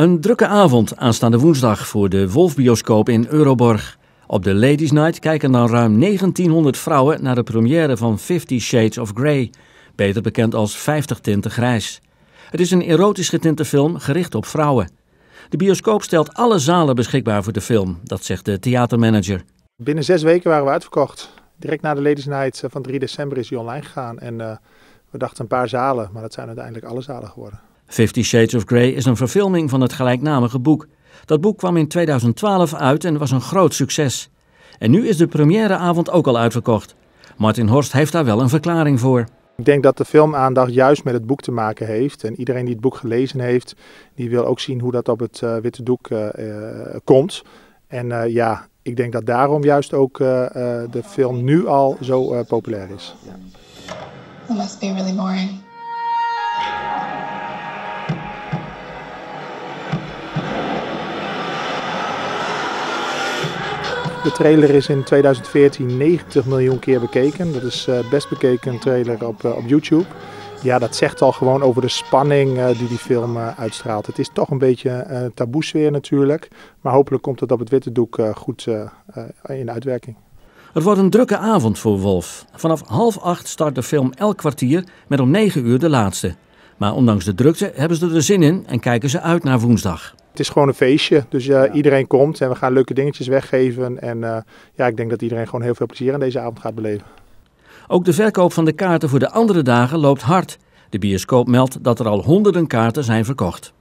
Een drukke avond aanstaande woensdag voor de Wolfbioscoop in Euroborg. Op de Ladies Night kijken dan ruim 1900 vrouwen naar de première van Fifty Shades of Grey, beter bekend als 50 tinten grijs. Het is een erotisch getinte film gericht op vrouwen. De bioscoop stelt alle zalen beschikbaar voor de film, dat zegt de theatermanager. Binnen zes weken waren we uitverkocht. Direct na de Ladies Night eh, van 3 december is die online gegaan en eh, we dachten een paar zalen, maar dat zijn uiteindelijk alle zalen geworden. Fifty Shades of Grey is een verfilming van het gelijknamige boek. Dat boek kwam in 2012 uit en was een groot succes. En nu is de premièreavond ook al uitverkocht. Martin Horst heeft daar wel een verklaring voor. Ik denk dat de filmaandacht juist met het boek te maken heeft. En iedereen die het boek gelezen heeft, die wil ook zien hoe dat op het eh, witte doek eh, eh, komt. En ja, ik denk dat daarom juist ook de film nu al zo populair is. Het must be really De trailer is in 2014 90 miljoen keer bekeken. Dat is eh, best bekeken trailer op, eh, op YouTube. Ja, dat zegt al gewoon over de spanning eh, die die film uitstraalt. Het is toch een beetje uh, taboe natuurlijk. Maar hopelijk komt het op het witte doek goed in uitwerking. Het wordt een drukke avond voor Wolf. Vanaf half acht start de film elk kwartier met om negen uur de laatste. Maar ondanks de drukte hebben ze er zin in en kijken ze uit naar woensdag. Het is gewoon een feestje, dus eh, iedereen komt en we gaan leuke dingetjes weggeven. En eh, ja, ik denk dat iedereen gewoon heel veel plezier aan deze avond gaat beleven. Ook de verkoop van de kaarten voor de andere dagen loopt hard. De bioscoop meldt dat er al honderden kaarten zijn verkocht.